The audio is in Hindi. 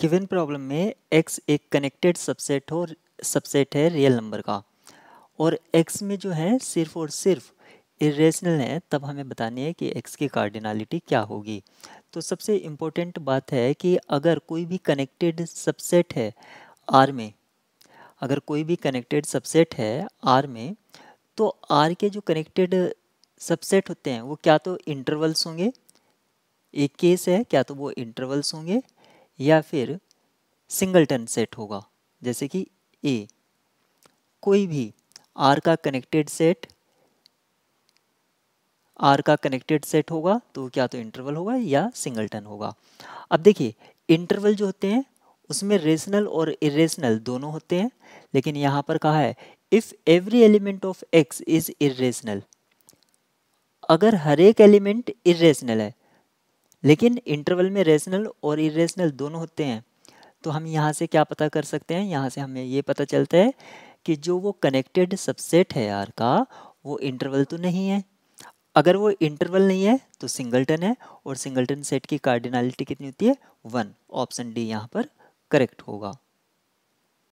गिवन प्रॉब्लम में एक्स एक कनेक्टेड सबसेट हो सबसेट है रियल नंबर का और एक्स में जो है सिर्फ और सिर्फ इेशनल है तब हमें बतानी है कि एक्स की कार्डिनालिटी क्या होगी तो सबसे इम्पोर्टेंट बात है कि अगर कोई भी कनेक्टेड सबसेट है आर में अगर कोई भी कनेक्टेड सबसेट है आर में तो आर के जो कनेक्टेड सबसेट होते हैं वो क्या तो इंटरवल्स होंगे एक केस है क्या तो वो इंटरवल्स होंगे या फिर सिंगलटन सेट होगा जैसे कि ए कोई भी आर का कनेक्टेड सेट आर का कनेक्टेड सेट होगा तो क्या तो इंटरवल होगा या सिंगलटन होगा अब देखिए इंटरवल जो होते हैं उसमें रेशनल और इरेशनल दोनों होते हैं लेकिन यहाँ पर कहा है if every element of X is irrational अगर हर एक एलिमेंट इरेशनल है लेकिन इंटरवल में रेशनल और इरेशनल दोनों होते हैं तो हम यहाँ से क्या पता कर सकते हैं यहाँ से हमें ये पता चलता है कि जो वो कनेक्टेड सबसेट है आर का वो इंटरवल तो नहीं है अगर वो इंटरवल नहीं है तो सिंगलटन है और सिंगलटन सेट की कार्डिनलिटी कितनी होती है वन ऑप्शन डी यहाँ पर करेक्ट होगा